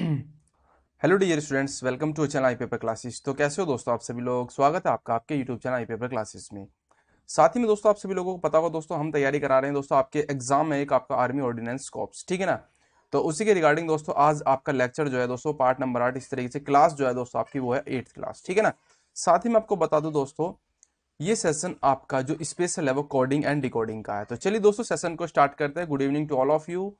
hello dear students welcome to channel I paper classes तो कैसे हो दोस्तों आप सभी लोग स्वागत है आपका आपके YouTube channel I paper classes में साथ ही में दोस्तों आप सभी लोगों को पता होगा दोस्तों हम तैयारी करा रहे हैं दोस्तों आपके एग्जाम में एक आपका आर्मी ऑर्डिनेंस कॉप्स ठीक है ना तो उसी के रिगार्डिंग दोस्तों आज आपका लेक्चर जो है दोस्तों पार्ट नंबर आठ इस तरीके से क्लास जो है दोस्तों आपकी वो है एट्थ क्लास ठीक है ना साथ ही मैं आपको बता दूँ दोस्तों ये सेशन आपका जो स्पेशल है वो कोडिंग एंड डिकोडिंग का है तो चलिए दोस्तों सेशन को स्टार्ट करते हैं good evening to all of you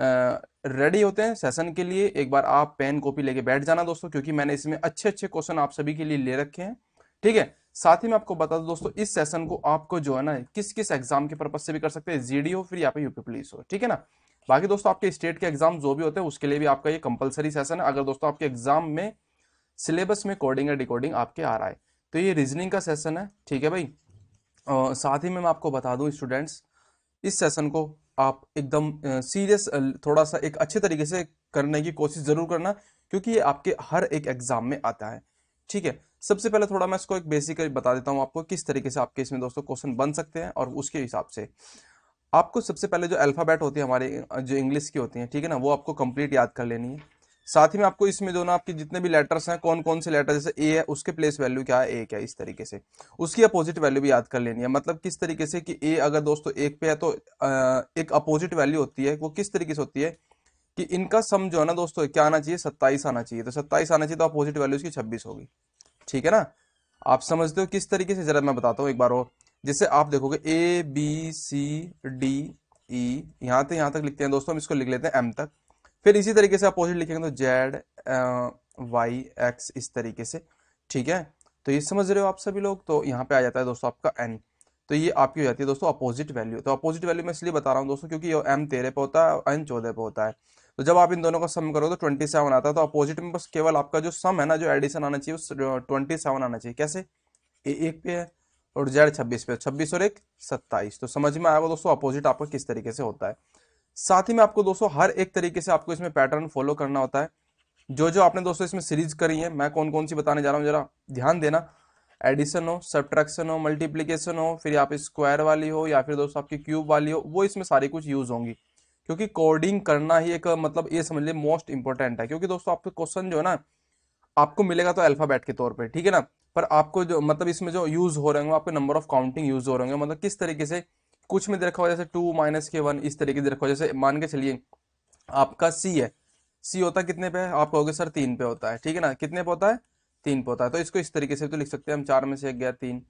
ready होते हैं सेशन के लिए एक बार आप पेन कॉपी लेके बैठ जाना दोस्तों क्योंकि मैंने इसमें अच्छे अच्छे क्वेश्चन आप सभी के लिए ले रखे हैं ठीक है साथ ही मैं आपको बता दूं दोस्तों इस सेशन को आपको जो है ना किस किस एग्जाम के पर्पज से भी कर सकते हैं जी हो फिर यहाँ पे यूपी पुलिस हो ठीक है ना बाकी दोस्तों आपके स्टेट के एग्जाम जो भी होते हैं उसके लिए भी आपका ये कंपलसरी सेशन है अगर दोस्तों आपके एग्जाम में सिलेबस में कोडिंग या डिकोडिंग आपके आ रहा है तो ये रीजनिंग का सेशन है ठीक है भाई और साथ ही में मैं आपको बता दूं स्टूडेंट्स इस सेशन को आप एकदम सीरियस थोड़ा सा एक अच्छे तरीके से करने की कोशिश ज़रूर करना क्योंकि ये आपके हर एक एग्ज़ाम में आता है ठीक है सबसे पहले थोड़ा मैं इसको एक बेसिक बता देता हूँ आपको किस तरीके से आपके इसमें दोस्तों क्वेश्चन बन सकते हैं और उसके हिसाब से आपको सबसे पहले जो अल्फ़ाबेट होती है हमारे जो इंग्लिश की होती है ठीक है ना वो आपको कंप्लीट याद कर लेनी है साथ ही में आपको इसमें जो ना आपके जितने भी लेटर्स हैं कौन कौन से लेटर जैसे ए है उसके प्लेस वैल्यू क्या है ए क्या है इस तरीके से उसकी अपोजिट वैल्यू भी याद कर लेनी है मतलब किस तरीके से कि ए अगर दोस्तों एक पे है तो एक अपोजिट वैल्यू होती है वो किस तरीके से होती है कि इनका सम जो है ना दोस्तों क्या आना चाहिए सत्ताईस आना चाहिए तो सत्ताईस आना चाहिए तो अपोजिट वैल्यू इसकी छब्बीस होगी ठीक है ना आप समझते हो किस तरीके से जरा मैं बताता हूँ एक बार और जैसे आप देखोगे A B C D E यहाँ से यहाँ तक लिखते हैं दोस्तों हम इसको लिख लेते हैं एम तक फिर इसी तरीके से अपोजिट लिखेंगे तो जेड वाई एक्स इस तरीके से ठीक है तो ये समझ रहे हो आप सभी लोग तो यहाँ पे आ जाता है दोस्तों आपका एन तो ये आपकी हो जाती है दोस्तों अपोजिट वैल्यू तो अपोजिट वैल्यू मैं इसलिए बता रहा हूँ दोस्तों क्योंकि एम तेरह पे होता है एन चौदह पे होता है तो जब आप इन दोनों का सम करो तो ट्वेंटी सेवन आता है तो अपोजिट में बस केवल आपका जो सम है ना जो एडिशन आना चाहिए उस ट्वेंटी सेवन आना चाहिए कैसे ए एक पे है और जेड छब्बीस पे छब्बीस और एक सत्ताईस तो समझ में आएगा दोस्तों अपोजिट आपका किस तरीके से होता है साथ ही में आपको दोस्तों हर एक तरीके से आपको इसमें पैटर्न फॉलो करना होता है जो जो आपने दोस्तों इसमें सीरीज करी है मैं कौन कौन सी बताने जा रहा हूँ जरा ध्यान देना एडिशन हो सब्ट्रैक्शन हो मल्टीप्लीकेशन हो फिर आप स्क्वायर वाली हो या फिर दोस्तों आपकी क्यूब वाली हो वो इसमें सारी कुछ यूज होंगी क्योंकि कोडिंग करना ही एक मतलब ये समझ लीजिए मोस्ट इंपॉर्टेंट है क्योंकि दोस्तों आपके क्वेश्चन जो है ना आपको मिलेगा तो अल्फाबेट के तौर पर ठीक है ना पर आपको जो मतलब इसमें जो यूज हो रहे हैं आपके नंबर ऑफ काउंटिंग यूज हो रहे हैं मतलब किस तरीके से कुछ में दे रखा हो जैसे टू माइनस के वन इस तरीके से रखा हो जैसे मान के चलिए आपका सी है सी होता कितने पे है आप कहोगे सर तीन पे होता है ठीक है ना कितने पे होता है तीन पे होता है तो इसको इस तरीके से तो लिख सकते हैं हम चार में से एक गया तीन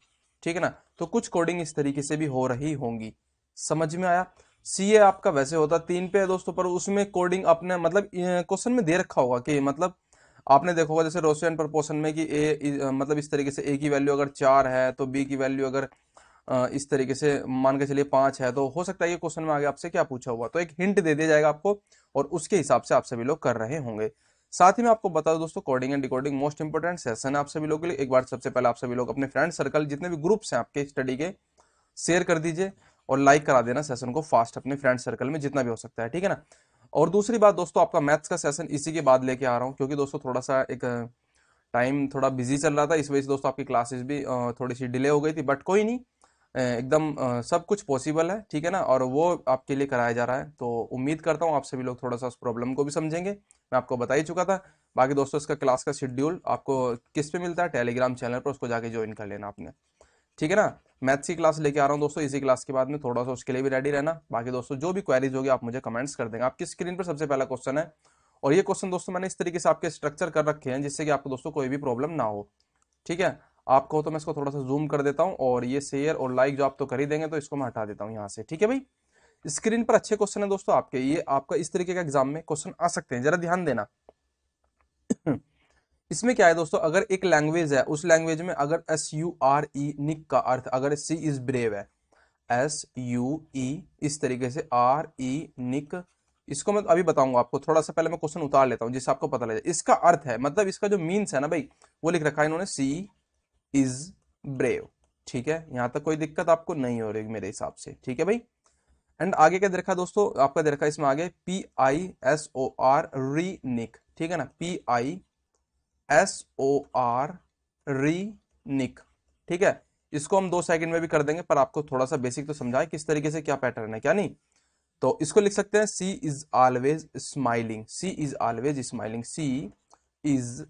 ठीक है ना तो कुछ कोडिंग इस तरीके से भी हो रही होंगी समझ में आया सी ए आपका वैसे होता है तीन पे है दोस्तों पर उसमें कोडिंग अपने मतलब क्वेश्चन में दे रखा होगा कि मतलब आपने देखा होगा जैसे रोशन प्रपोशन में कि ए मतलब इस तरीके से ए की वैल्यू अगर चार है तो बी की वैल्यू अगर इस तरीके से मान के चलिए पांच है तो हो सकता है ये क्वेश्चन में आगे आपसे क्या पूछा हुआ तो एक हिंट दे दिया जाएगा आपको और उसके हिसाब से आप सभी लोग कर रहे होंगे साथ ही मैं आपको बता दूं दोस्तों coding and decoding most important session आप सभी लोगों के लिए एक बार सबसे पहले आप सभी लोग अपने फ्रेंड सर्कल जितने भी ग्रुप्स हैं आपके स्टडी के शेयर कर दीजिए और लाइक करा देना सेशन को फास्ट अपने फ्रेंड सर्कल में जितना भी हो सकता है ठीक है ना और दूसरी बात दोस्तों आपका मैथ्स का सेशन इसी के बाद लेके आ रहा हूँ क्योंकि दोस्तों थोड़ा सा एक टाइम थोड़ा बिजी चल रहा था इस वजह से दोस्तों आपकी क्लासेस भी थोड़ी सी डिले हो गई थी बट कोई नहीं एकदम सब कुछ पॉसिबल है ठीक है ना और वो आपके लिए कराया जा रहा है तो उम्मीद करता हूँ आप सभी लोग थोड़ा सा उस प्रॉब्लम को भी समझेंगे मैं आपको बता ही चुका था बाकी दोस्तों इसका क्लास का शेड्यूल आपको किस पे मिलता है टेलीग्राम चैनल पर उसको जाके ज्वाइन कर लेना आपने ठीक है ना मैथ्स की क्लास लेके आ रहा हूँ दोस्तों इसी क्लास के बाद में थोड़ा सा उसके लिए भी रेडी रहना बाकी दोस्तों जो भी क्वेरीज होगी आप मुझे कमेंट्स कर देंगे आपकी स्क्रीन पर सबसे पहला क्वेश्चन है और ये क्वेश्चन दोस्तों मैंने इस तरीके से आपके स्ट्रक्चर कर रखे हैं जिससे कि आपको दोस्तों कोई भी प्रॉब्लम ना हो ठीक है आप कहो तो मैं इसको थोड़ा सा जूम कर देता हूँ और ये शेयर और लाइक जो आप तो कर ही देंगे तो इसको मैं हटा देता हूँ यहाँ से ठीक है भाई स्क्रीन पर अच्छे क्वेश्चन है दोस्तों आपके ये आपका इस तरीके का एग्जाम में क्वेश्चन आ सकते हैं जरा ध्यान देना इसमें क्या है दोस्तों अगर एक लैंग्वेज है उस लैंग्वेज में अगर एस यू आर ई निक का अर्थ अगर सी इज ब्रेव है एस यू ई इस तरीके से आर ई निक इसको मैं अभी बताऊंगा आपको थोड़ा सा पहले मैं क्वेश्चन उतार लेता हूँ जिससे आपको पता लग जाए इसका अर्थ है मतलब इसका जो मीन्स है ना भाई वो लिख रखा है इन्होंने सी इज ब्रेव ठीक है यहां तक कोई दिक्कत आपको नहीं हो रही मेरे हिसाब से ठीक है भाई एंड आगे क्या देखा दोस्तों आपका देखा इसमें आगे P I S O R री निक ठीक है ना P I S O R री निक ठीक है इसको हम दो सेकंड में भी कर देंगे पर आपको थोड़ा सा बेसिक तो समझाए किस तरीके से क्या पैटर्न है क्या नहीं तो इसको लिख सकते हैं she is always smiling she is always smiling she is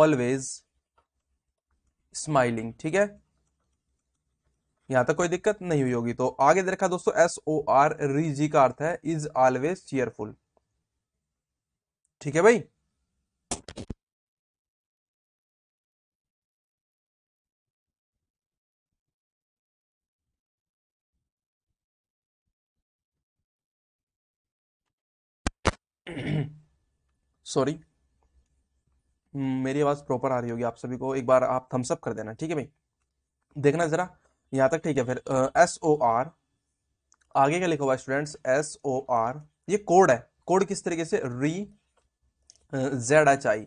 always smiling ठीक है यहां तक कोई दिक्कत नहीं हुई होगी तो आगे देखा दोस्तों एस ओ आर री जी का अर्थ है इज ऑलवेज चेयरफुल ठीक है भाई सॉरी मेरी आवाज़ प्रॉपर आ रही होगी आप सभी को एक बार आप थम्सअप कर देना ठीक है भाई देखना ज़रा यहाँ तक ठीक है फिर एस ओ आर आगे क्या लिखा हुआ है स्टूडेंट्स एस ओ आर ये कोड है कोड किस तरीके से री जेड एच आई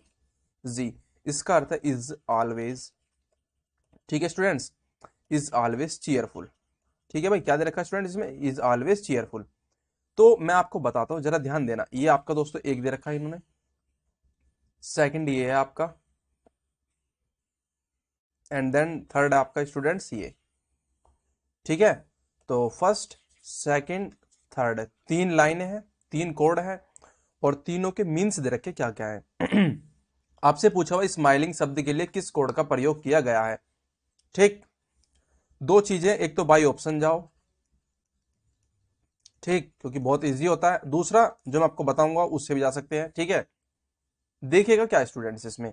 जी इसका अर्थ है इज ऑलवेज ठीक है स्टूडेंट्स इज ऑलवेज चेयरफुल ठीक है भाई क्या दे रखा स्टूडेंट इसमें इज ऑलवेज चेयरफुल तो मैं आपको बताता हूँ जरा ध्यान देना ये आपका दोस्तों एक दे रखा है इन्होंने सेकंड ये है आपका एंड देन थर्ड आपका सी ये ठीक है तो फर्स्ट सेकंड थर्ड तीन लाइनें हैं तीन कोड है और तीनों के मीन्स दे रखे क्या क्या है आपसे पूछा हुआ स्माइलिंग शब्द के लिए किस कोड का प्रयोग किया गया है ठीक दो चीजें एक तो बाई ऑप्शन जाओ ठीक क्योंकि बहुत इजी होता है दूसरा जो मैं आपको बताऊंगा उससे भी जा सकते हैं ठीक है देखिएगा क्या स्टूडेंट्स इसमें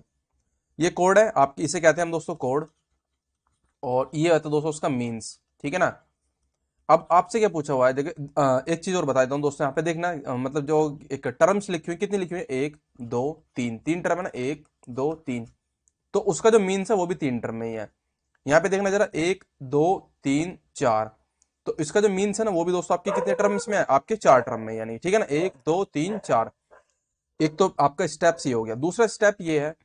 ये कोड है आप इसे कहते हैं हम दोस्तों कोड और ये होता है दोस्तों उसका मीन्स ठीक है ना अब आपसे क्या पूछा हुआ है देखिए एक चीज़ और बता देता हूँ दोस्तों यहाँ पे देखना मतलब जो एक टर्म्स लिखी हुई कितनी लिखी हुई है एक दो तीन तीन टर्म है ना एक दो तीन तो उसका जो मीन्स है वो भी तीन टर्म में ही है यहाँ पे देखना जरा एक दो तीन चार तो इसका जो मीन्स है ना वो भी दोस्तों आपके कितने टर्म्स में है आपके चार टर्म में यानी ठीक है ना एक दो तीन चार एक तो आपका स्टेप्स ये हो गया दूसरा स्टेप ये है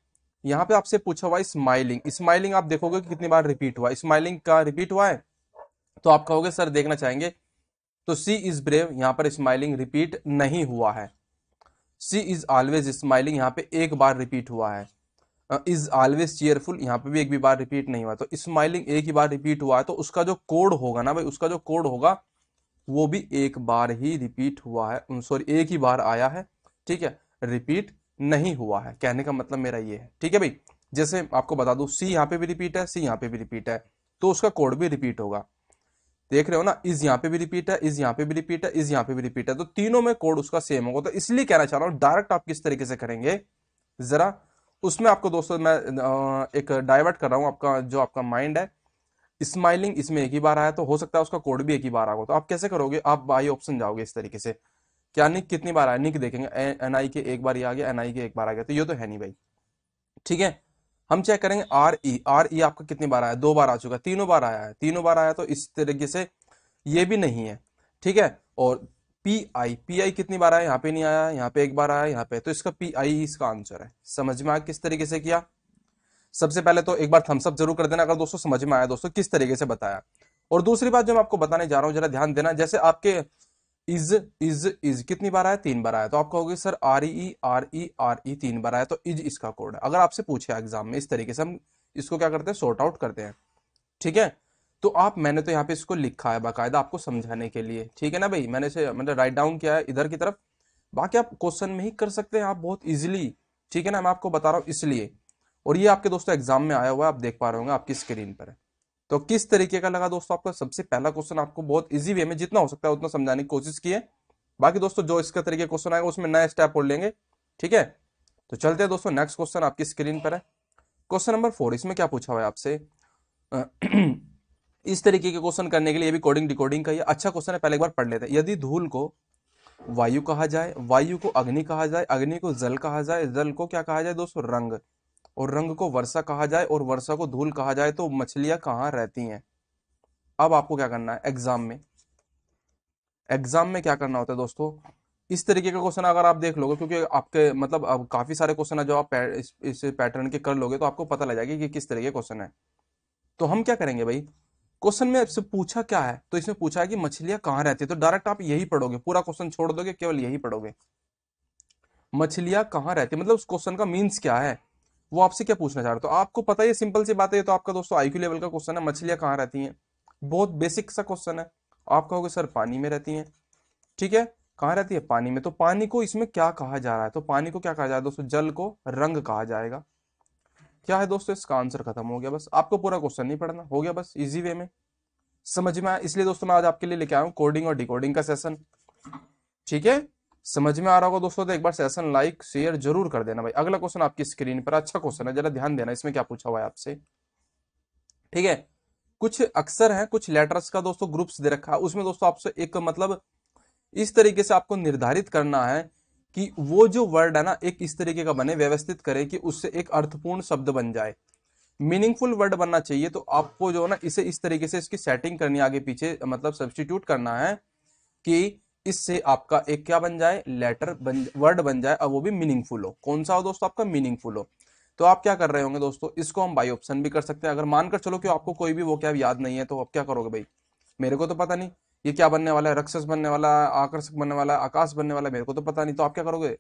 यहाँ पे आपसे पूछा हुआ स्माइलिंग स्माइलिंग आप देखोगे कि कितनी बार रिपीट हुआ स्माइलिंग का रिपीट हुआ है तो आप कहोगे सर देखना चाहेंगे तो सी इज ब्रेव यहाँ पर स्माइलिंग रिपीट नहीं हुआ है सी इज ऑलवेज स्माइलिंग यहाँ पे एक बार रिपीट हुआ है इज ऑलवेज चेयरफुल यहाँ पे भी एक भी बार रिपीट नहीं हुआ तो स्माइलिंग एक ही बार रिपीट हुआ है तो उसका जो कोड होगा ना भाई उसका जो कोड होगा वो भी एक बार ही रिपीट हुआ है सॉरी mm, एक ही बार आया है ठीक है रिपीट नहीं हुआ है कहने का मतलब मेरा ये है ठीक है भाई जैसे आपको बता दू सी यहाँ पे भी रिपीट है सी यहाँ पे भी रिपीट है तो उसका कोड भी रिपीट होगा देख रहे हो ना इस यहाँ पे भी रिपीट है इस यहाँ पे भी रिपीट है इस यहाँ पे भी रिपीट है तो तीनों में कोड उसका सेम होगा तो इसलिए कहना चाह रहा हूँ डायरेक्ट आप किस तरीके से करेंगे जरा उसमें आपको दोस्तों मैं एक डाइवर्ट कर रहा हूँ आपका जो आपका माइंड है स्माइलिंग इसमें एक ही बार आया तो हो सकता है उसका कोड भी एक ही बार आ गया तो आप कैसे करोगे आप बाई ऑप्शन जाओगे इस तरीके से क्या निक कितनी बार आया निक देखेंगे एन आई के एक बार ये आ गया एन आई के एक बार आ गया तो ये तो है नहीं भाई ठीक है हम चेक करेंगे आर ई आर ई आपका कितनी बार आया दो बार आ चुका तीनों बार आया है तीनों बार आया तो इस तरीके से ये भी नहीं है ठीक है और पी आई पी आई कितनी बार आया यहाँ पे नहीं आया यहाँ पे एक बार आया यहाँ पे तो इसका पी आई ही इसका आंसर है समझ में आया किस तरीके से किया सबसे पहले तो एक बार थम्सअप जरूर कर देना अगर दोस्तों समझ में आया दोस्तों किस तरीके से बताया और दूसरी बात जो मैं आपको बताने जा रहा हूँ जरा ध्यान देना जैसे आपके इज इज इज कितनी बार आया तीन बार आया तो आप कहोगे sir R E R E R E तीन बार आया तो इज इसका कोड है अगर आपसे पूछे एग्जाम में इस तरीके से हम इसको क्या करते हैं सॉर्ट आउट करते हैं ठीक है तो आप मैंने तो यहाँ पे इसको लिखा है बाकायदा आपको समझाने के लिए ठीक है ना भाई मैंने इसे मतलब राइट डाउन किया है इधर की तरफ बाकी आप क्वेश्चन में ही कर सकते हैं आप बहुत इजिली ठीक है ना मैं आपको बता रहा हूँ इसलिए और ये आपके दोस्तों एग्जाम में आया हुआ है आप देख पा रहे होंगे आपकी स्क्रीन पर है तो किस तरीके का लगा दोस्तों आपका सबसे पहला क्वेश्चन आपको बहुत इजी वे में जितना हो सकता है उतना समझाने की कोशिश की है बाकी दोस्तों जो इसका तरीके क्वेश्चन आएगा उसमें नया स्टेप हो लेंगे ठीक है तो चलते हैं दोस्तों नेक्स्ट क्वेश्चन आपकी स्क्रीन पर है क्वेश्चन नंबर फोर इसमें क्या पूछा हुआ है आपसे इस तरीके के क्वेश्चन करने के लिए भी कोडिंग डिकोडिंग का ये अच्छा क्वेश्चन है पहले एक बार पढ़ लेते हैं यदि धूल को वायु कहा जाए वायु को अग्नि कहा जाए अग्नि को जल कहा जाए जल को क्या कहा जाए दोस्तों रंग और रंग को वर्षा कहा जाए और वर्षा को धूल कहा जाए तो मछलियां कहाँ रहती हैं अब आपको क्या करना है एग्जाम में एग्जाम में क्या करना होता है दोस्तों इस तरीके का क्वेश्चन अगर आप देख लोगे क्योंकि आपके मतलब अब काफी सारे क्वेश्चन है जो आप इस, इस पैटर्न के कर लोगे तो आपको पता लग जाएगा कि किस तरीके का क्वेश्चन है तो हम क्या करेंगे भाई क्वेश्चन में आपसे पूछा क्या है तो इसमें पूछा है कि मछलियां कहाँ रहती है तो डायरेक्ट आप यही पढ़ोगे पूरा क्वेश्चन छोड़ दोगे केवल यही पढ़ोगे मछलियां कहाँ रहती है मतलब उस क्वेश्चन का मीन्स क्या है वो आपसे क्या पूछना चाह रहा हो तो आपको पता है सिंपल सी बात है तो आपका दोस्तों आईक्यू लेवल का क्वेश्चन है मछलियाँ कहाँ रहती हैं बहुत बेसिक सा क्वेश्चन है आप कहोगे सर पानी में रहती हैं ठीक है कहाँ रहती है पानी में तो पानी को इसमें क्या कहा जा रहा है तो पानी को क्या कहा जा रहा है दोस्तों जल को रंग कहा जाएगा क्या है दोस्तों इसका आंसर खत्म हो गया बस आपको पूरा क्वेश्चन नहीं पढ़ना हो गया बस इजी वे में समझ में आया इसलिए दोस्तों मैं आज आपके लिए लेके आया हूँ कोडिंग और डिकोडिंग का सेशन ठीक है समझ में आ रहा होगा दोस्तों तो एक बार सेशन लाइक शेयर जरूर कर देना भाई अगला क्वेश्चन आपकी स्क्रीन पर अच्छा क्वेश्चन है जरा ध्यान देना इसमें क्या पूछा हुआ है आपसे ठीक है कुछ अक्सर है कुछ लेटर्स का दोस्तों ग्रुप्स दे रखा है उसमें दोस्तों आपसे एक मतलब इस तरीके से आपको निर्धारित करना है कि वो जो वर्ड है ना एक इस तरीके का बने व्यवस्थित करे कि उससे एक अर्थपूर्ण शब्द बन जाए मीनिंगफुल वर्ड बनना चाहिए तो आपको जो है ना इसे इस तरीके से इसकी सेटिंग करनी आगे पीछे मतलब सब्सटीट्यूट करना है कि इससे आपका एक क्या बन जाए लेटर बन वर्ड बन जाए और वो भी मीनिंगफुल हो कौन सा हो दोस्तों आपका मीनिंगफुल हो तो आप क्या कर रहे होंगे दोस्तों इसको हम बाई ऑप्शन भी कर सकते हैं अगर मानकर चलो कि आपको कोई भी वो क्या याद नहीं है तो आप क्या करोगे भाई मेरे को तो पता नहीं ये क्या बनने वाला है रक्षस बनने वाला आकर्षक बनने वाला आकाश बनने वाला मेरे को तो पता नहीं तो आप क्या करोगे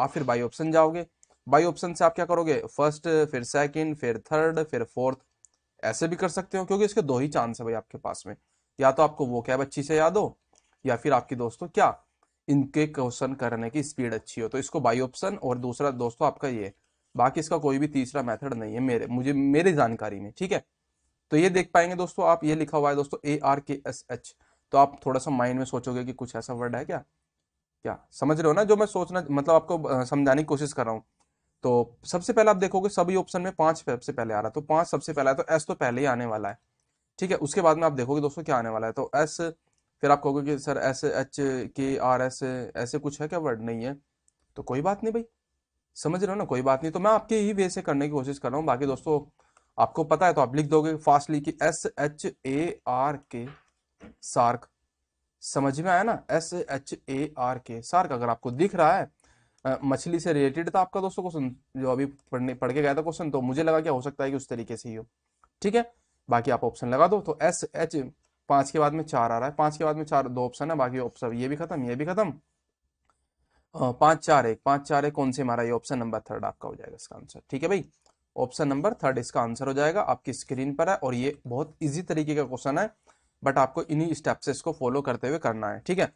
आप फिर बाई ऑप्शन जाओगे बाई ऑप्शन से आप क्या करोगे फर्स्ट फिर सेकंड फिर थर्ड फिर फोर्थ ऐसे भी कर सकते हो क्योंकि इसके दो ही चांस है भाई आपके पास में या तो आपको वो कैब अच्छी से याद हो या फिर आपके दोस्तों क्या इनके क्वेश्चन करने की स्पीड अच्छी हो तो इसको बाई ऑप्शन और दूसरा दोस्तों आपका ये बाकी इसका कोई भी तीसरा मेथड नहीं है मेरे मुझे मेरी जानकारी में ठीक है तो ये देख पाएंगे दोस्तों आप ये लिखा हुआ है दोस्तों A R K S H तो आप थोड़ा सा माइंड में सोचोगे कि कुछ ऐसा वर्ड है क्या क्या समझ रहे हो ना जो मैं सोचना मतलब आपको समझाने की कोशिश कर रहा हूँ तो सबसे पहले आप देखोगे सभी ऑप्शन में पांच सबसे पहले आ रहा है तो पांच सबसे पहला है तो एस तो पहले ही आने वाला है ठीक है उसके बाद में आप देखोगे दोस्तों क्या आने वाला है तो एस फिर आप कहोगे कि sir S H K R S ऐसे कुछ है क्या वर्ड नहीं है तो कोई बात नहीं भाई समझ रहे हो ना कोई बात नहीं तो मैं आपके ही वे से करने की कोशिश कर रहा हूँ बाकी दोस्तों आपको पता है तो आप लिख दोगे फास्टली कि S H A R K shark समझ में आया ना S H A R K shark अगर आपको दिख रहा है मछली से रिलेटेड था आपका दोस्तों क्वेश्चन जो अभी पढ़ने पढ़ के गया था क्वेश्चन तो मुझे लगा क्या हो सकता है कि उस तरीके से ही हो ठीक है बाकी आप ऑप्शन लगा दो तो एस एच पांच के बाद में चार आ रहा है पांच के बाद में चार दो ऑप्शन है बाकी ऑप्शन ये भी खत्म ये भी खत्म पांच चार एक पांच चार एक कौन से हमारा ये ऑप्शन नंबर थर्ड आपका हो जाएगा इसका आंसर ठीक है भाई ऑप्शन नंबर थर्ड इसका आंसर हो जाएगा आपकी स्क्रीन पर है और ये बहुत इजी तरीके का क्वेश्चन है बट आपको इन्हीं स्टेप से इसको फॉलो करते हुए करना है ठीक है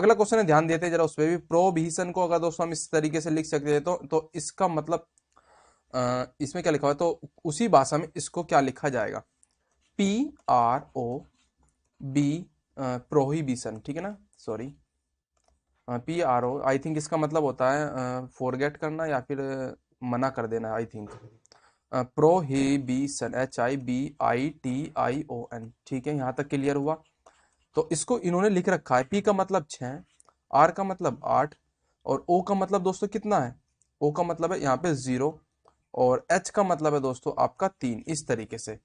अगला क्वेश्चन है ध्यान देते हैं जरा उसमें भी प्रोबिशन को अगर दोस्तों हम इस तरीके से लिख सकते हैं तो, तो इसका मतलब आ, इसमें क्या लिखा हुआ है तो उसी भाषा में इसको क्या लिखा जाएगा P R O B prohibition ठीक है ना sorry P R O I think इसका मतलब होता है फॉरगेट करना या फिर मना कर देना I think prohibition H I B I T I O N ठीक है यहाँ तक क्लियर हुआ तो इसको इन्होंने लिख रखा है पी का मतलब छः आर का मतलब आठ और ओ का मतलब दोस्तों कितना है ओ का मतलब है यहाँ पे ज़ीरो और एच का मतलब है दोस्तों आपका तीन इस तरीके से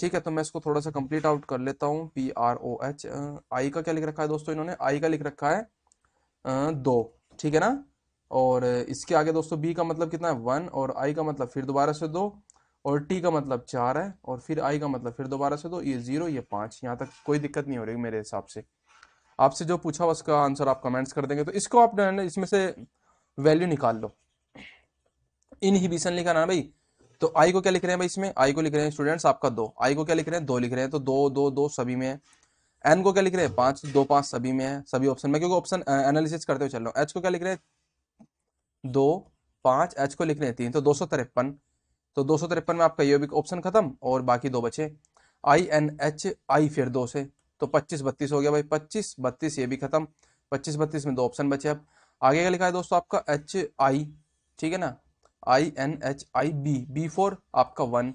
ठीक है तो मैं इसको थोड़ा सा कंप्लीट आउट कर लेता हूँ P R O H I का क्या लिख रखा है दोस्तों इन्होंने आई का लिख रखा है दो ठीक है ना और इसके आगे दोस्तों बी का मतलब कितना है वन और आई का मतलब फिर दोबारा से दो और टी का मतलब चार है और फिर आई का मतलब फिर दोबारा से दो ये जीरो ये पाँच यहाँ तक कोई दिक्कत नहीं हो रही मेरे हिसाब से आपसे जो पूछा उसका आंसर आप कमेंट्स कर देंगे तो इसको आप इसमें से वैल्यू निकाल लो इनहिबिशन लिखा ना भाई तो आई को क्या लिख रहे हैं भाई इसमें आई को लिख रहे हैं स्टूडेंट्स आपका दो आई को क्या लिख रहे हैं दो लिख रहे हैं तो दो दो दो सभी में है एन को क्या लिख रहे हैं पांच दो पांच सभी में है सभी ऑप्शन में क्योंकि ऑप्शन एनालिसिस करते हुए चल रहा हूँ एच को क्या लिख रहे हैं दो पांच एच को लिख रहे हैं तीन तो दो सौ तिरपन तो दो सौ तिरपन में आपका ये भी ऑप्शन खत्म और बाकी दो बचे आई एन एच आई फिर दो से तो पच्चीस बत्तीस हो गया भाई पच्चीस बत्तीस ये भी खत्म पच्चीस बत्तीस में दो ऑप्शन बचे अब आगे क्या लिखा है दोस्तों आपका एच आई ठीक है ना I N H I B B four आपका वन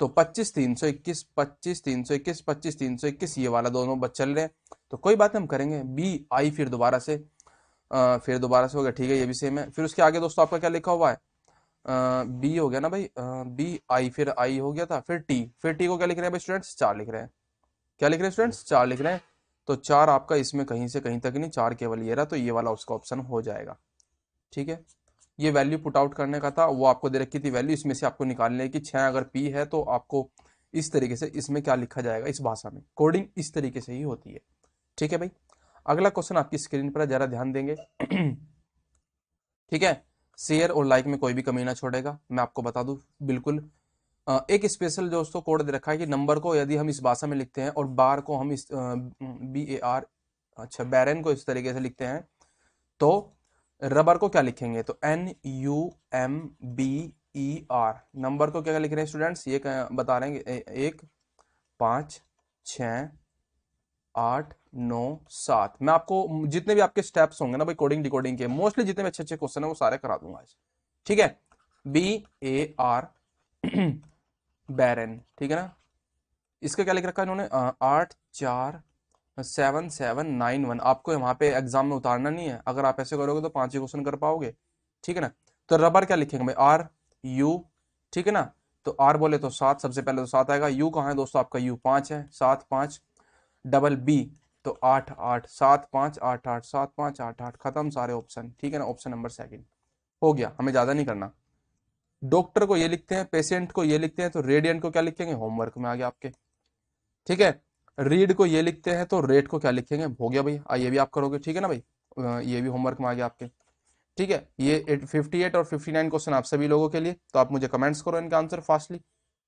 तो पच्चीस तीन सौ इक्कीस पच्चीस तीन सौ इक्कीस पच्चीस तीन सौ इक्कीस ये वाला दोनों बच चल रहे हैं तो कोई बात हम करेंगे बी आई फिर दोबारा से आ, फिर दोबारा से हो गया ठीक है ये भी सेम है फिर उसके आगे दोस्तों आपका क्या लिखा हुआ है बी हो गया ना भाई बी आई फिर आई हो गया था फिर टी फिर टी को क्या लिख रहे हैं भाई स्टूडेंट्स चार लिख रहे हैं क्या लिख रहे हैं स्टूडेंट्स चार लिख रहे हैं तो चार आपका इसमें कहीं से कहीं तक नहीं चार केवल ये रहा तो ये वाला उसका ऑप्शन हो जाएगा ठीक है ये वैल्यू पुट आउट करने का था वो आपको दे रखी थी वैल्यू इसमें से आपको निकालने की छः अगर पी है तो आपको इस तरीके से इसमें क्या लिखा जाएगा इस भाषा में कोडिंग इस तरीके से ही होती है ठीक है भाई अगला क्वेश्चन आपकी स्क्रीन पर ज़रा ध्यान देंगे ठीक है शेयर और लाइक में कोई भी कमी ना छोड़ेगा मैं आपको बता दूं बिल्कुल एक स्पेशल दोस्तों कोड दे रखा है कि नंबर को यदि हम इस भाषा में लिखते हैं और बार को हम इस बी ए आर अच्छा बैरन को इस तरीके से लिखते हैं तो रबर को क्या लिखेंगे तो N U M B E R number को क्या लिख रहे हैं स्टूडेंट्स ये बता रहे हैं एक पाँच छ आठ नौ सात मैं आपको जितने भी आपके स्टेप्स होंगे ना भाई कोडिंग डिकोडिंग के मोस्टली जितने भी अच्छे अच्छे क्वेश्चन है वो सारे करा दूंगा आज ठीक है बी ए आर बैरन ठीक है ना इसका क्या लिख रखा है इन्होंने आठ चार सेवन सेवन नाइन वन आपको यहाँ पे एग्जाम में उतारना नहीं है अगर आप ऐसे करोगे तो पांच ही क्वेश्चन कर पाओगे ठीक है ना तो रबर क्या लिखेंगे भाई आर यू ठीक है ना तो आर बोले तो सात सबसे पहले तो सात आएगा यू कहाँ है दोस्तों आपका यू पांच है सात पांच डबल बी तो आठ आठ सात पांच आठ आठ सात पाँच आठ आठ खत्म सारे ऑप्शन ठीक है ना ऑप्शन नंबर सेकेंड हो गया हमें ज़्यादा नहीं करना डॉक्टर को ये लिखते हैं पेशेंट को ये लिखते हैं तो रेडियंट को क्या लिखेंगे होमवर्क में आ गया आपके ठीक है रीड को ये लिखते हैं तो रेट को क्या लिखेंगे हो गया भाई आ ये भी आप करोगे ठीक है ना भाई ये भी होमवर्क में आ गया आपके ठीक है ये फिफ्टी एट और फिफ्टी नाइन क्वेश्चन आप सभी लोगों के लिए तो आप मुझे कमेंट्स करो इनका आंसर फास्टली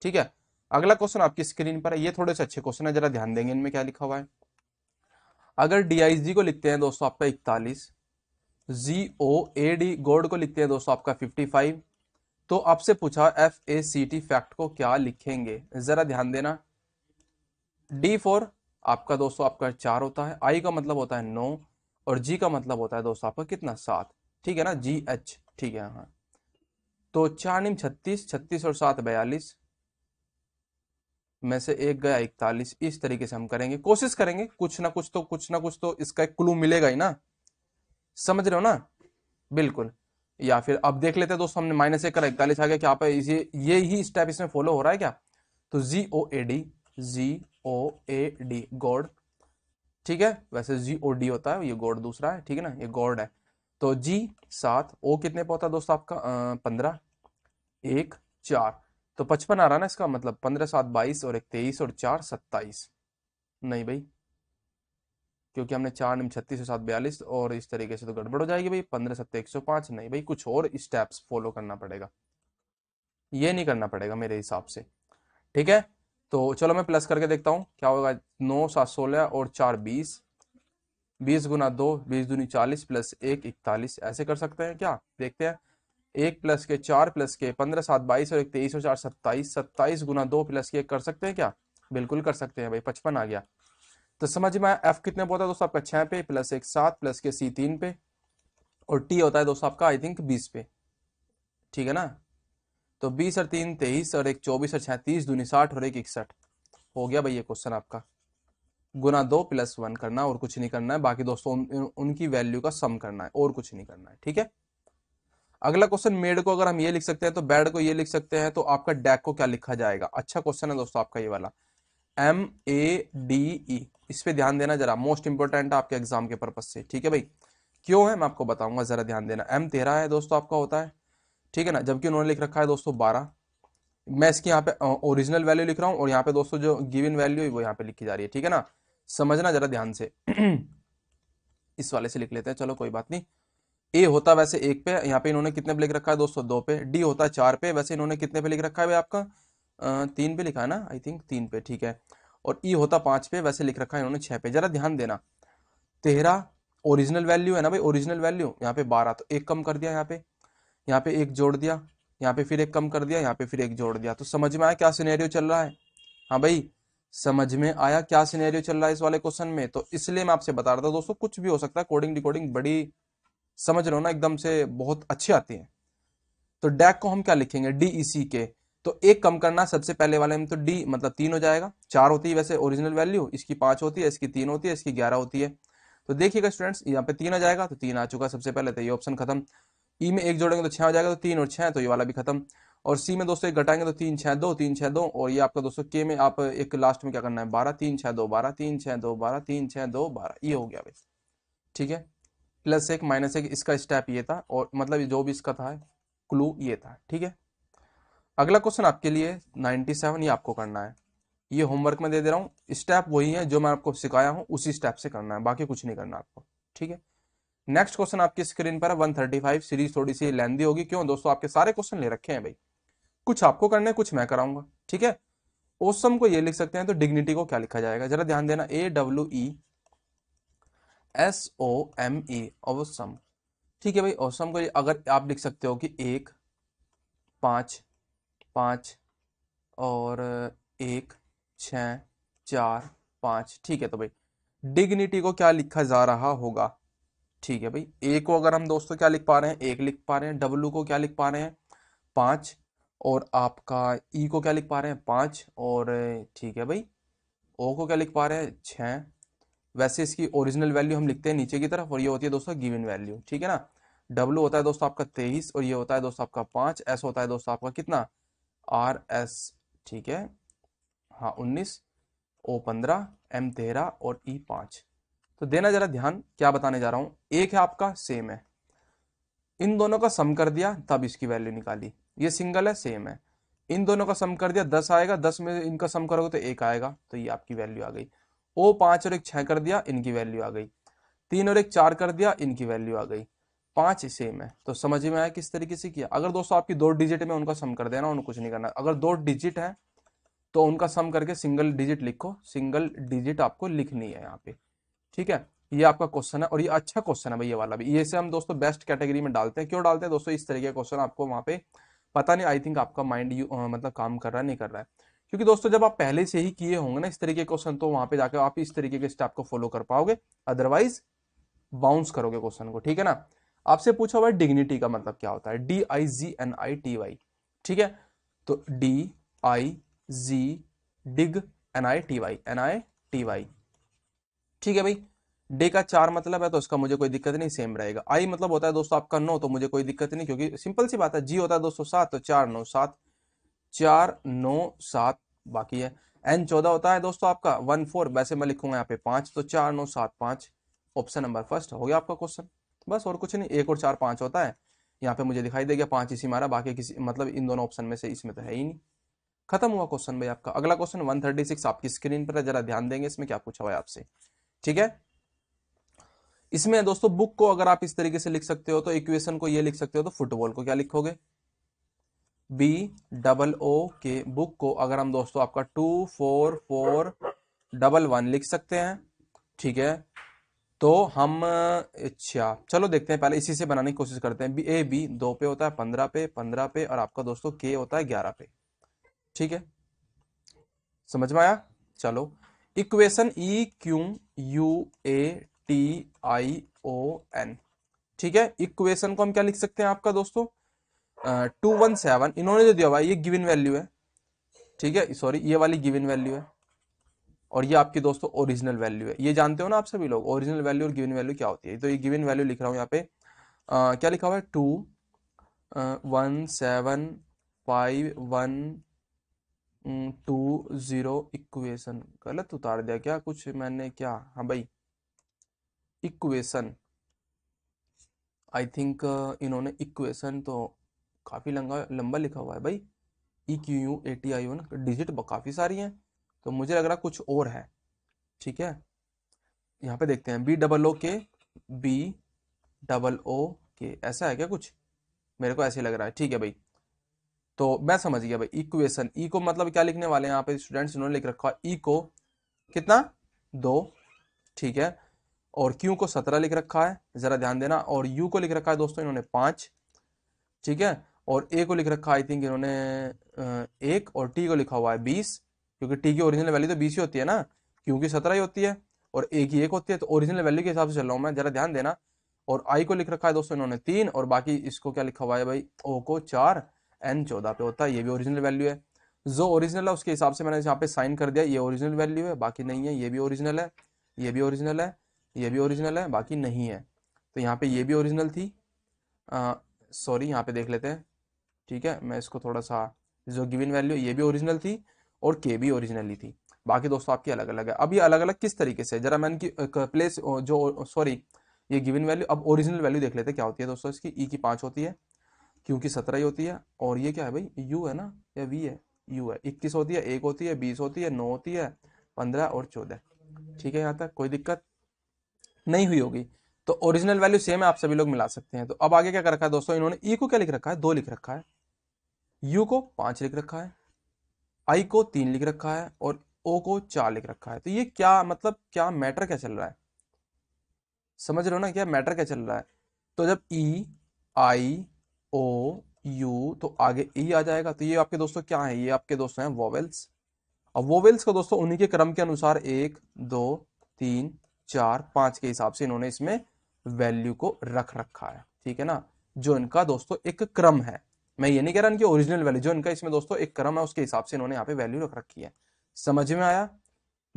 ठीक है अगला क्वेश्चन आपकी स्क्रीन पर है ये थोड़े से अच्छे क्वेश्चन है जरा ध्यान देंगे इनमें क्या लिखा हुआ है अगर डी को लिखते हैं दोस्तों आपका इकतालीस जी ओ ए डी गोड को लिखते हैं दोस्तों आपका फिफ्टी फाइव तो आपसे पूछा F A C T fact को क्या लिखेंगे जरा ध्यान देना डी फोर आपका दोस्तों आपका चार होता है आई का मतलब होता है नौ और जी का मतलब होता है दोस्तों आपका कितना सात ठीक है ना जी एच ठीक है हाँ तो चार निम छत्तीस छत्तीस और सात बयालीस में से एक गया इकतालीस इस तरीके से हम करेंगे कोशिश करेंगे कुछ ना कुछ तो कुछ ना कुछ तो इसका एक क्लू मिलेगा ही ना समझ रहे हो ना बिल्कुल या फिर अब देख लेते हैं दोस्तों हमने माइनस एक करा इकतालीस आ गया क्या आप ये ही स्टेप इसमें फॉलो हो रहा है क्या तो G O A D G O A D god ठीक है वैसे जी ओ डी होता है ये गॉड दूसरा है ठीक है ना ये गॉड है तो जी सात ओ कितने पे होता है दोस्तों आपका पंद्रह एक चार तो पचपन आ रहा ना इसका मतलब पंद्रह सात बाईस और एक तेईस और चार सत्ताईस नहीं भाई क्योंकि हमने चार निम छत्तीस और सात बयालीस और इस तरीके से तो गड़बड़ हो जाएगी भाई पंद्रह सत्तर एक सौ पांच नहीं भाई कुछ और स्टेप्स फॉलो करना पड़ेगा ये नहीं करना पड़ेगा मेरे हिसाब से ठीक है तो चलो मैं प्लस करके देखता हूँ क्या होगा नौ सात सोलह और चार बीस बीस गुना दो बीस दूनी चालीस प्लस एक इकतालीस ऐसे कर सकते हैं क्या देखते हैं एक प्लस के चार प्लस के पंद्रह सात बाईस और एक तेईस और चार सत्ताईस सत्ताईस गुना दो प्लस के कर सकते हैं क्या बिल्कुल कर सकते हैं भाई पचपन आ गया तो समझ में एफ कितने पे होता है दोस्तों आपका छः पे प्लस एक सात प्लस के सी तीन पे और टी होता है दोस्तों आपका आई थिंक बीस पे ठीक है ना तो बीस और तीन तेईस और एक चौबीस और छैंतीस दूनी साठ और एक इकसठ हो गया भाई ये क्वेश्चन आपका गुना दो प्लस वन करना और कुछ नहीं करना है बाकी दोस्तों उन, उनकी वैल्यू का सम करना है और कुछ नहीं करना है ठीक है अगला क्वेश्चन मेड को अगर हम ये लिख सकते हैं तो बेड को ये लिख सकते हैं तो आपका डैक को क्या लिखा जाएगा अच्छा क्वेश्चन है दोस्तों आपका ये वाला एम ए डी ई इस पर ध्यान देना जरा मोस्ट इंपॉर्टेंट आपके एग्जाम के पर्पज से ठीक है भाई क्यों है मैं आपको बताऊंगा जरा ध्यान देना एम तेरा है दोस्तों आपका होता है ठीक है ना जबकि उन्होंने लिख रखा है दोस्तों बारह मैं इसकी यहाँ पे ओरिजिनल वैल्यू लिख रहा हूँ और यहाँ पे दोस्तों जो गिवन वैल्यू वो यहाँ पे लिखी जा रही है ठीक है ना समझना जरा ध्यान से इस वाले से लिख लेते हैं चलो कोई बात नहीं ए होता वैसे एक पे यहाँ पे इन्होंने कितने पे लिख रखा है दोस्तों दो पे डी होता चार पे वैसे इन्होंने कितने पे लिख रखा है आपका तीन पे लिखा है ना आई थिंक तीन पे ठीक है और ई e होता पांच पे वैसे लिख रखा है इन्होंने छह पे जरा ध्यान देना तेरह ओरिजिनल वैल्यू है ना भाई ओरिजिनल वैल्यू यहाँ पे बारह तो एक कम कर दिया यहाँ पे यहाँ पे एक जोड़ दिया यहाँ पे फिर एक कम कर दिया यहाँ पे फिर एक जोड़ दिया तो समझ में आया क्या सिनेरियो चल रहा है हाँ भाई समझ में आया क्या सिनेरियो चल रहा है इस वाले क्वेश्चन में तो इसलिए मैं आपसे बता रहा था दोस्तों कुछ भी हो सकता है कोडिंग डिकोडिंग बड़ी समझ रहे हो ना एकदम से बहुत अच्छी आती है तो डैक को हम क्या लिखेंगे डी ई सी के तो एक कम करना सबसे पहले वाले में तो डी मतलब तीन हो जाएगा चार होती है वैसे ओरिजिनल वैल्यू इसकी पांच होती है इसकी तीन होती है इसकी ग्यारह होती है तो देखिएगा स्टूडेंट्स यहाँ पे तीन आ जाएगा तो तीन आ चुका सबसे पहले तो ये ऑप्शन खत्म ई में एक जोड़ेंगे तो छह हो जाएगा तो तीन और छह तो ये वाला भी खत्म और सी में दोस्तों एक घटाएंगे तो तीन छह दो तीन छह दो और ये आपका दोस्तों के में आप एक लास्ट में क्या करना है बारह तीन छह दो बारह तीन छह दो बारह तीन छह दो बारह ये हो गया भाई ठीक है प्लस एक माइनस एक इसका स्टेप ये था और मतलब जो भी इसका था क्लू ये था ठीक है अगला क्वेश्चन आपके लिए सेवन ये आपको करना है ये होमवर्क में दे दे रहा हूँ स्टेप वही है जो मैं आपको सिखाया हूँ उसी स्टेप से करना है बाकी कुछ नहीं करना आपको ठीक है नेक्स्ट क्वेश्चन आपकी स्क्रीन पर फाइव सीरीज थोड़ी सी लेंदी होगी क्यों दोस्तों आपके सारे क्वेश्चन ले रखे हैं भाई कुछ आपको करना है कुछ मैं कराऊंगा ठीक है ओसम को ये लिख सकते हैं तो डिग्निटी को क्या लिखा जाएगा जरा ध्यान देना A W E S O M E awesome ठीक है भाई ओसम को अगर आप लिख सकते हो कि एक पांच पांच और एक छ चार पांच ठीक है तो भाई डिग्निटी को क्या लिखा जा रहा होगा ठीक है भाई ए को अगर हम दोस्तों क्या लिख पा रहे हैं एक लिख पा रहे हैं डब्लू को क्या लिख पा रहे हैं पांच और आपका ई e को क्या लिख पा रहे हैं पांच और ठीक है भाई ओ को क्या लिख पा रहे हैं छ वैसे इसकी ओरिजिनल वैल्यू हम लिखते हैं नीचे की तरफ और ये होती है दोस्तों गिवन वैल्यू ठीक है ना डब्लू होता है दोस्तों आपका तेईस और ये होता है दोस्तों आपका पांच एस होता है दोस्तों आपका कितना आर एस ठीक है हाँ उन्नीस ओ पंद्रह एम तेरह और ई e पांच तो देना ज़रा ध्यान क्या बताने जा रहा हूं एक है आपका सेम है इन दोनों का सम कर दिया तब इसकी वैल्यू निकाली ये सिंगल है सेम है इन दोनों का सम कर दिया दस आएगा दस में इनका सम करोगे तो एक आएगा तो ये आपकी वैल्यू आ गई ओ पांच और एक छह कर दिया इनकी वैल्यू आ गई तीन और एक चार कर दिया इनकी वैल्यू आ गई पांच सेम है तो समझ में आया किस तरीके से किया अगर दोस्तों आपकी दो डिजिट में उनका सम कर देना उन्हें कुछ नहीं करना अगर दो डिजिट है तो उनका सम करके सिंगल डिजिट लिखो सिंगल डिजिट आपको लिखनी है यहाँ पे ठीक है ये आपका क्वेश्चन है और ये अच्छा क्वेश्चन है भैया वाला भी ये से हम दोस्तों बेस्ट कैटेगरी में डालते हैं क्यों डालते हैं दोस्तों इस तरीके का क्वेश्चन आपको वहां पे पता नहीं आई थिंक आपका माइंड मतलब काम कर रहा है नहीं कर रहा है क्योंकि दोस्तों जब आप पहले से ही किए होंगे ना इस तरीके के क्वेश्चन तो वहां पे जाकर आप इस तरीके के स्टेप को फॉलो कर पाओगे अदरवाइज बाउंस करोगे क्वेश्चन को ठीक है ना आपसे पूछा हुआ है डिग्निटी का मतलब क्या होता है D I G N I T Y ठीक है तो D I G dig N I T Y N I T Y ठीक है भाई डे का चार मतलब है तो उसका मुझे कोई दिक्कत नहीं सेम रहेगा आई मतलब होता है दोस्तों आपका नौ तो मुझे कोई दिक्कत नहीं क्योंकि सिंपल सी बात है जी होता है दोस्तों सात तो चार नौ सात चार नौ सात बाकी है एन चौदह होता है दोस्तों आपका वन फोर वैसे मैं लिखूंगा यहाँ पे पांच तो चार नौ सात पांच ऑप्शन नंबर फर्स्ट हो गया आपका क्वेश्चन बस और कुछ नहीं एक और चार पांच होता है यहाँ पे मुझे दिखाई देगा पांच इसी मारा बाकी किसी मतलब इन दोनों ऑप्शन में से इसमें तो है ही नहीं खत्म हुआ क्वेश्चन भाई आपका अगला क्वेश्चन वन आपकी स्क्रीन पर है जरा ध्यान देंगे इसमें क्या पूछा हुआ है आपसे ठीक है इसमें दोस्तों बुक को अगर आप इस तरीके से लिख सकते हो तो इक्वेशन को ये लिख सकते हो तो फुटबॉल को क्या लिखोगे बी डबल ओ के बुक को अगर हम दोस्तों आपका two four four double one लिख सकते हैं ठीक है तो हम अच्छा चलो देखते हैं पहले इसी से बनाने की कोशिश करते हैं बी ए बी दो पे होता है पंद्रह पे पंद्रह पे और आपका दोस्तों के होता है ग्यारह पे ठीक है समझ में आया चलो equation E Q U A T I O N ठीक है इक्वेशन को हम क्या लिख सकते हैं आपका दोस्तों टू वन सेवन इन्होंने जो दिया हुआ ये गिवन वैल्यू है ठीक है सॉरी ये वाली गिवन वैल्यू है और ये आपकी दोस्तों ओरिजिनल वैल्यू है ये जानते हो ना आप सभी लोग ओरिजिनल वैल्यू और गिवन वैल्यू क्या होती है तो ये गिवन वैल्यू लिख रहा हूँ यहाँ पे आ, क्या लिखा हुआ है two one seven five one hmm, two zero equation गलत उतार दिया क्या कुछ मैंने क्या हाँ भाई इक्वेशन आई थिंक uh, इन्होंने इक्वेशन तो काफ़ी लंबा लंबा लिखा हुआ है भाई E Q U A T I one digit काफ़ी सारी हैं तो मुझे लग रहा कुछ और है ठीक है यहाँ पे देखते हैं बी डबल ओ के बी डबल ओ के ऐसा है क्या कुछ मेरे को ऐसे लग रहा है ठीक है भाई तो मैं समझ गया भाई इक्वेशन ई e को मतलब क्या लिखने वाले हैं यहाँ पे स्टूडेंट्स इन्होंने लिख रखा है ई e को कितना दो ठीक है और क्यू को सत्रह लिख रखा है ज़रा ध्यान देना और यू को लिख रखा है दोस्तों इन्होंने पांच ठीक है और ए को लिख रखा आई थिंक इन्होंने एक और टी को लिखा हुआ है बीस क्योंकि टी की ओरिजिनल वैल्यू तो बीस ही होती है ना क्यू की सत्रह ही होती है और ए की एक होती है तो ओरिजिनल वैल्यू के हिसाब से चल रहा हूँ मैं ज़रा ध्यान देना और आई को लिख रखा है दोस्तों इन्होंने तीन और बाकी इसको क्या लिखा हुआ है भाई ओ को चार एन चौदह पे होता है ये भी ओरिजिनल वैल्यू है जो ओरिजिनल है उसके हिसाब से मैंने यहाँ पे साइन कर दिया ये ओरिजिनल वैल्यू है बाकी नहीं है ये भी ओरिजिनल है ये भी ओरिजिनल है ये भी ओरिजिनल है बाकी नहीं है तो यहाँ पे ये भी ओरिजिनल थी सॉरी यहाँ पे देख लेते हैं ठीक है मैं इसको थोड़ा सा जो गिविन वैल्यू ये भी ओरिजिनल थी और के भी ओरिजिनली थी बाकी दोस्तों आपकी अलग अलग है अब ये अलग अलग किस तरीके से जरा मैं इनकी प्लेस जो सॉरी ये गिविन वैल्यू अब ओरिजिनल वैल्यू देख लेते हैं क्या होती है दोस्तों इसकी ई e की पाँच होती है क्योंकि सत्रह ही होती है और ये क्या है भाई यू है ना या वी है यू है इक्कीस होती है एक होती है बीस होती है नौ होती है पंद्रह और चौदह ठीक है यहाँ तक कोई दिक्कत नहीं हुई होगी तो ओरिजिनल वैल्यू सेम है आप सभी लोग मिला सकते हैं तो अब आगे क्या कर रखा है दोस्तों इन्होंने ई e को क्या लिख रखा है दो लिख रखा है यू को पांच लिख रखा है आई को तीन लिख रखा है और ओ को चार लिख रखा है तो ये क्या मतलब क्या मैटर क्या चल रहा है समझ रहे हो ना क्या मैटर क्या चल रहा है तो जब ई e, आई ओ यू तो आगे ई आ जाएगा तो ये आपके दोस्तों क्या है ये आपके दोस्तों हैं वोवेल्स और वोवेल्स को दोस्तों उन्हीं के क्रम के अनुसार एक दो तीन चार पांच के हिसाब से इन्होंने इसमें वैल्यू को रख रखा है ठीक है ना जो इनका दोस्तों एक क्रम है मैं ये नहीं कह रहा इनकी ओरिजिनल वैल्यू जो इनका इसमें दोस्तों एक क्रम है उसके हिसाब से इन्होंने यहाँ पे वैल्यू रख रखी है समझ में आया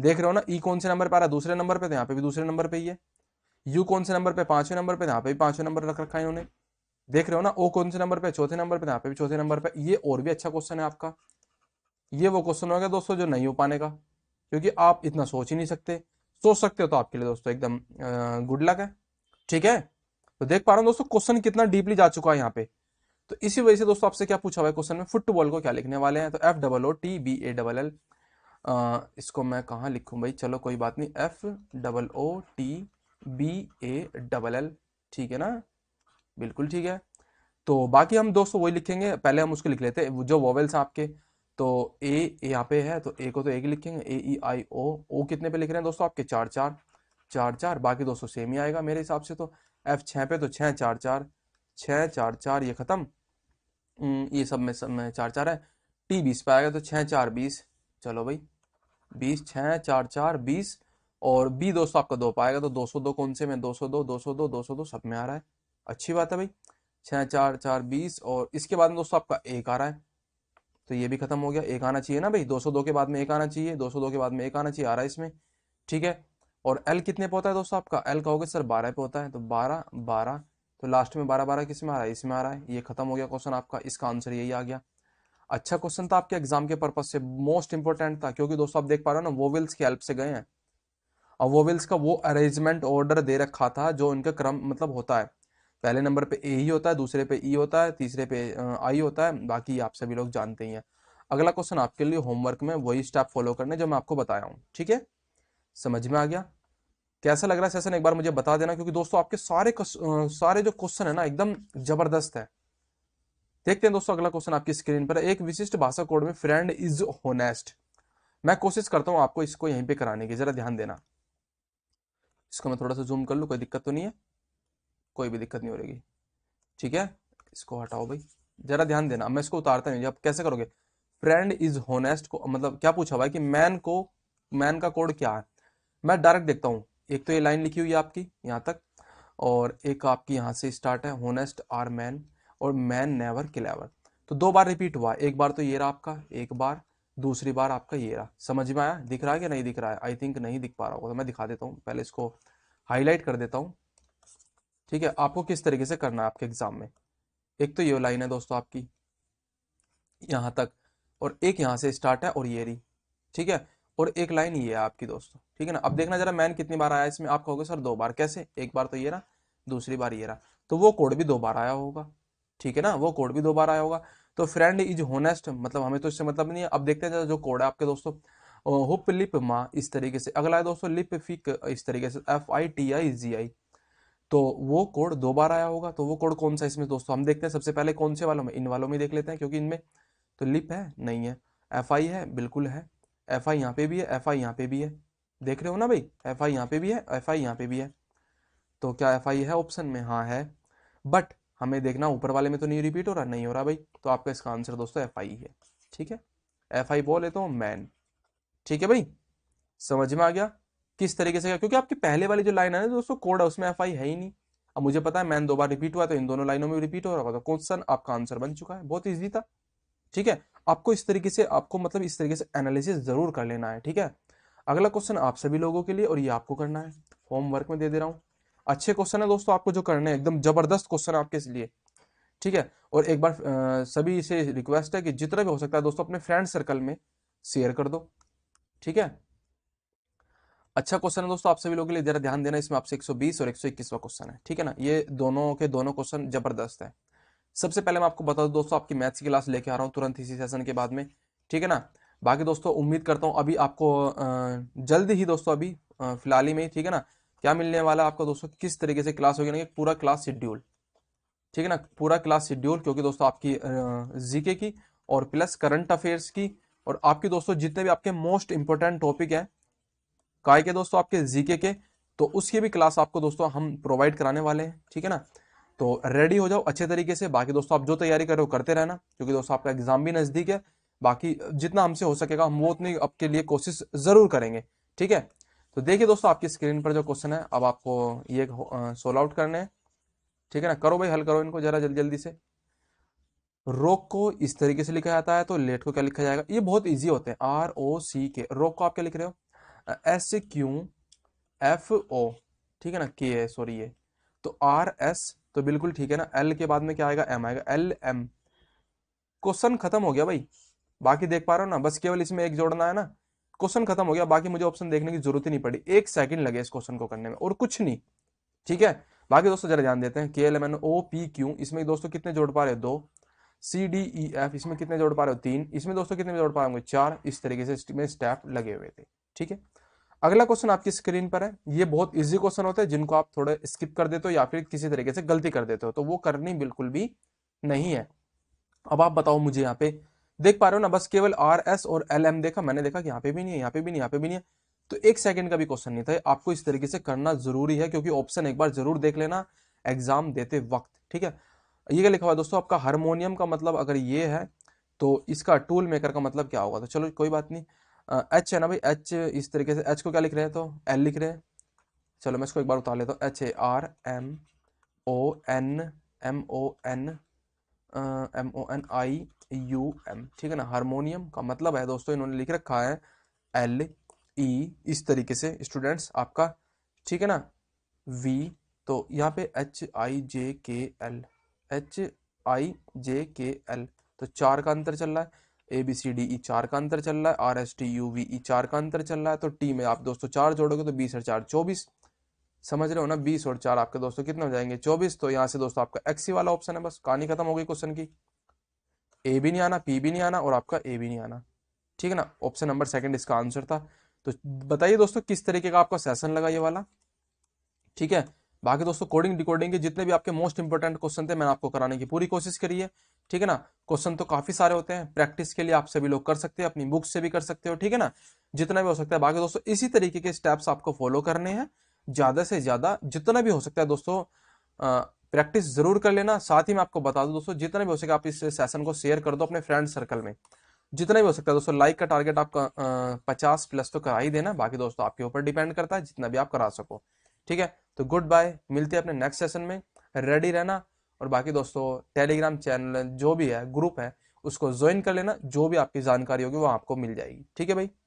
देख रहे हो ना ई कौन से नंबर पर आ रहा है दूसरे नंबर पे तो यहाँ पे भी दूसरे नंबर पे ही है यू कौन से नंबर पे पांचवें नंबर पे तो यहाँ पे भी पांचवें नंबर रख रखा है इन्होंने देख रहे हो ना ओ कौन से नंबर पे चौथे नंबर पे यहाँ पे भी चौथे नंबर पे ये और भी अच्छा क्वेश्चन है आपका ये वो क्वेश्चन होगा दोस्तों जो नहीं हो पाने का क्योंकि आप इतना सोच ही नहीं सकते सोच सकते हो तो आपके लिए दोस्तों एकदम गुड लक है ठीक है तो देख पा रहा हूँ दोस्तों क्वेश्चन कितना डीपली जा चुका है यहाँ पे तो इसी वजह से दोस्तों आपसे क्या पूछा हुआ है क्वेश्चन में फुटबॉल को क्या लिखने वाले हैं तो F double O T B A double L इसको मैं कहाँ लिखूँ भाई चलो कोई बात नहीं F double O T B A double L ठीक है ना बिल्कुल ठीक है तो बाकी हम दोस्तों वही लिखेंगे पहले हम उसको लिख लेते हैं जो वॉवेल्स आपके तो ए यहाँ पे है तो ए को तो एक लिखेंगे ए ई आई ओ ओ कितने पे लिख रहे हैं दोस्तों आपके चार चार चार चार बाकी दोस्तों सेम ही आएगा मेरे हिसाब से तो एफ छः पे तो छः चार चार छः चार चार ये ख़त्म ये सब में सब में चार चार है टी बीस पे आएगा तो छः चार बीस चलो भाई बीस छः चार चार बीस और बी दोस्तों आपका दो पाएगा तो दो सौ दो कौन से में दो सौ दो दो सौ दो दो सौ दो सब में आ रहा है अच्छी बात है भाई छः चार चार बीस और इसके बाद में दोस्तों आपका एक आ रहा है तो ये भी खत्म हो गया एक आना चाहिए ना भाई 202 के बाद में एक आना चाहिए 202 के बाद में एक आना चाहिए आ रहा है इसमें ठीक है और एल कितने पे होता है दोस्तों आपका एल का होगा सर बारह पे होता है तो बारह बारह तो लास्ट में बारह बारह किस में आ रहा है इसमें आ रहा है ये खत्म हो गया क्वेश्चन आपका इसका आंसर यही आ गया अच्छा क्वेश्चन था आपके एग्जाम के पर्पज से मोस्ट इंपॉर्टेंट था क्योंकि दोस्तों आप देख पा रहे हो ना वोवेल्स की हेल्प से गए हैं और वोवेल्स का वो अरेंजमेंट ऑर्डर दे रखा था जो उनका क्रम मतलब होता है पहले नंबर पे ए ही होता है दूसरे पे ई होता है तीसरे पे आई होता है बाकी आप सभी लोग जानते ही हैं अगला क्वेश्चन आपके लिए होमवर्क में वही स्टेप फॉलो करने जो मैं आपको बताया हूँ ठीक है समझ में आ गया कैसा लग रहा है सेशन एक बार मुझे बता देना क्योंकि दोस्तों आपके सारे सारे जो क्वेश्चन है ना एकदम जबरदस्त है देखते हैं दोस्तों अगला क्वेश्चन आपकी स्क्रीन पर एक विशिष्ट भाषा कोड में फ्रेंड इज होनेस्ट मैं कोशिश करता हूं आपको इसको यहीं पे कराने की जरा ध्यान देना इसको मैं थोड़ा सा जूम कर लू कोई दिक्कत तो नहीं है कोई भी दिक्कत नहीं हो रहेगी ठीक है इसको हटाओ भाई जरा ध्यान देना मैं इसको उतारता नहीं आप कैसे करोगे फ्रेंड इज होनेस्ट को मतलब क्या पूछा भाई कि मैन को मैन का कोड क्या है मैं डायरेक्ट देखता हूँ एक तो ये लाइन लिखी हुई है आपकी यहाँ तक और एक आपकी यहाँ से स्टार्ट है होनेस्ट आर मैन और मैन नेवर क्लेवर तो दो बार रिपीट हुआ एक बार तो ये रहा आपका एक बार दूसरी बार आपका ये रहा समझ में आया दिख रहा है कि नहीं दिख रहा है आई थिंक नहीं दिख पा रहा होगा तो मैं दिखा देता हूँ पहले इसको हाईलाइट कर देता हूँ ठीक है आपको किस तरीके से करना है आपके एग्ज़ाम में एक तो ये लाइन है दोस्तों आपकी यहाँ तक और एक यहाँ से स्टार्ट है और ये रही ठीक है और एक लाइन ये है आपकी दोस्तों ठीक है ना अब देखना जरा मैन कितनी बार आया इसमें आप कहोगे सर दो बार कैसे एक बार तो ये रहा दूसरी बार ये रहा तो वो कोड भी दो बार आया होगा ठीक है ना वो कोड भी दो बार आया होगा तो फ्रेंड इज होनेस्ट मतलब हमें तो इससे मतलब नहीं है अब देखते हैं जो कोड है आपके दोस्तों हुप लिप मा इस तरीके से अगला है दोस्तों लिप फिक इस तरीके से एफ आई टी आई जी आई तो वो कोड दोबारा आया होगा तो वो कोड कौन सा इसमें दोस्तों हम देखते हैं सबसे पहले कौन से वालों में इन वालों में देख लेते हैं क्योंकि इनमें तो लिप है नहीं है एफ आई है बिल्कुल है एफ आई यहाँ पे भी है एफ आई यहाँ पे भी है देख रहे हो ना भाई एफ आई यहाँ पे भी है एफ आई यहाँ पे भी है तो क्या एफ आई है ऑप्शन में हाँ है बट हमें देखना ऊपर वाले में तो नहीं रिपीट हो रहा नहीं हो रहा भाई तो आपका इसका आंसर दोस्तों एफ आई है ठीक है एफ आई बोल लेता हूँ मैन ठीक है भाई समझ में आ गया किस तरीके से क्योंकि आपकी पहले वाली जो लाइन है ना दोस्तों कोड है उसमें एफ है ही नहीं अब मुझे पता है मैन दो बार रिपीट हुआ तो इन दोनों लाइनों में रिपीट हो रहा था क्वेश्चन तो आपका आंसर बन चुका है बहुत ईजी था ठीक है आपको इस तरीके से आपको मतलब इस तरीके से एनालिसिस जरूर कर लेना है ठीक है अगला क्वेश्चन आप सभी लोगों के लिए और ये आपको करना है होमवर्क में दे दे रहा हूँ अच्छे क्वेश्चन है दोस्तों आपको जो करने है एकदम जबरदस्त क्वेश्चन आपके लिए ठीक है और एक बार सभी से रिक्वेस्ट है कि जितना भी हो सकता है दोस्तों अपने फ्रेंड सर्कल में शेयर कर दो ठीक है अच्छा क्वेश्चन है दोस्तों आप सभी लोगों के लिए जरा ध्यान देना इसमें आपसे 120 और 121वां क्वेश्चन है ठीक है ना ये दोनों के दोनों क्वेश्चन जबरदस्त है सबसे पहले मैं आपको बता दूं दोस्तों आपकी मैथ्स की क्लास लेके आ रहा हूँ तुरंत इसी सेशन के बाद में ठीक है ना बाकी दोस्तों उम्मीद करता हूँ अभी आपको जल्द ही दोस्तों अभी फिलहाल ही में ठीक है ना क्या मिलने वाला है आपको दोस्तों किस तरीके से क्लास होगी ना पूरा क्लास शेड्यूल ठीक है ना पूरा क्लास शेड्यूल क्योंकि दोस्तों आपकी जीके की और प्लस करंट अफेयर्स की और आपके दोस्तों जितने भी आपके मोस्ट इंपॉर्टेंट टॉपिक हैं काय के दोस्तों आपके जीके के तो उसकी भी क्लास आपको दोस्तों हम प्रोवाइड कराने वाले हैं ठीक है ना तो रेडी हो जाओ अच्छे तरीके से बाकी दोस्तों आप जो तैयारी कर रहे हो करते रहना क्योंकि दोस्तों आपका एग्जाम भी नज़दीक है बाकी जितना हमसे हो सकेगा हम वो उतनी आपके लिए कोशिश ज़रूर करेंगे ठीक है तो देखिए दोस्तों आपकी स्क्रीन पर जो क्वेश्चन है अब आपको ये सोल्व आउट करने हैं ठीक है ना करो भाई हल करो इनको ज़रा जल्दी जल्दी से रोक को इस तरीके से लिखा जाता है तो लेट को क्या लिखा जाएगा ये बहुत ईजी होते हैं आर ओ सी के रोक को आप क्या लिख रहे हो एस क्यू एफ ओ ठीक है ना के है सॉरी ये तो आर एस तो बिल्कुल ठीक है ना एल के बाद में क्या आएगा एम आएगा एल एम क्वेश्चन खत्म हो गया भाई बाकी देख पा रहे हो ना बस केवल इसमें एक जोड़ना है ना क्वेश्चन खत्म हो गया बाकी मुझे ऑप्शन देखने की जरूरत ही नहीं पड़ी एक सेकंड लगे इस क्वेश्चन को करने में और कुछ नहीं ठीक है बाकी दोस्तों जरा ध्यान देते हैं K L M N O P Q इसमें दोस्तों कितने जोड़ पा रहे हो दो सी डी ई एफ इसमें कितने जोड़ पा रहे हो तीन इसमें दोस्तों कितने जोड़ पा रहे होंगे चार इस तरीके से इसमें स्टेप लगे हुए थे ठीक है अगला क्वेश्चन आपकी स्क्रीन पर है ये बहुत इजी क्वेश्चन होता है जिनको आप थोड़ा स्किप कर देते हो या फिर किसी तरीके से गलती कर देते हो तो वो करनी बिल्कुल भी नहीं है अब आप बताओ मुझे यहाँ पे देख पा रहे हो ना बस केवल आर एस और एल एम देखा मैंने देखा कि यहाँ पे भी नहीं है यहाँ पे भी नहीं यहाँ पे भी नहीं है तो एक सेकंड का भी क्वेश्चन नहीं था आपको इस तरीके से करना जरूरी है क्योंकि ऑप्शन एक बार जरूर देख लेना एग्जाम देते वक्त ठीक है ये क्या लिखा हुआ दोस्तों आपका हारमोनियम का मतलब अगर ये है तो इसका टूल मेकर का मतलब क्या होगा तो चलो कोई बात नहीं एच है ना भाई एच इस तरीके से एच को क्या लिख रहे हैं तो एल लिख रहे हैं चलो मैं इसको एक बार उतार लेता हूँ H A R M O N M O N M O N I U M ठीक है ना हारमोनियम का मतलब है दोस्तों इन्होंने लिख रखा है एल ई e, इस तरीके से स्टूडेंट्स आपका ठीक है ना वी तो यहाँ पे एच आई जे के एल एच आई जे के एल तो चार का अंतर चल रहा है A B C D E चार का अंतर चल रहा है R S T U V E चार का अंतर चल रहा है तो टी में आप दोस्तों चार जोड़ोगे तो बीस और चार चौबीस समझ रहे हो ना बीस और चार आपके दोस्तों कितने हो जाएंगे चौबीस तो यहाँ से दोस्तों आपका एक्सी वाला ऑप्शन है बस कहानी खत्म हो गई क्वेश्चन की ए भी नहीं आना पी भी नहीं आना और आपका ए भी नहीं आना ठीक है ना ऑप्शन नंबर सेकंड इसका आंसर था तो बताइए दोस्तों किस तरीके का आपका सेशन लगा ये वाला ठीक है बाकी दोस्तों कोडिंग डिकोडिंग के जितने भी आपके मोस्ट इंपॉर्टेंट क्वेश्चन थे मैंने आपको कराने की पूरी कोशिश करी है ठीक है ना क्वेश्चन तो काफी सारे होते हैं प्रैक्टिस के लिए आप सभी लोग कर सकते हैं अपनी बुक से भी कर सकते हो ठीक है ना जितना भी हो सकता है बाकी दोस्तों इसी तरीके के स्टेप्स आपको फॉलो करने हैं ज्यादा से ज्यादा जितना भी हो सकता है दोस्तों प्रैक्टिस जरूर कर लेना साथ ही मैं आपको बता दूं दोस्तों जितना भी हो सके आप इस सेशन को शेयर कर दो अपने फ्रेंड सर्कल में जितना भी हो सकता है दोस्तों लाइक का टारगेट आपका पचास प्लस तो करा ही देना बाकी दोस्तों आपके ऊपर डिपेंड करता है जितना भी आप करा सको ठीक है तो गुड बाय मिलते हैं अपने नेक्स्ट सेशन में रेडी रहना और बाकी दोस्तों टेलीग्राम चैनल जो भी है ग्रुप है उसको ज्वाइन कर लेना जो भी आपकी जानकारी होगी वो आपको मिल जाएगी ठीक है भाई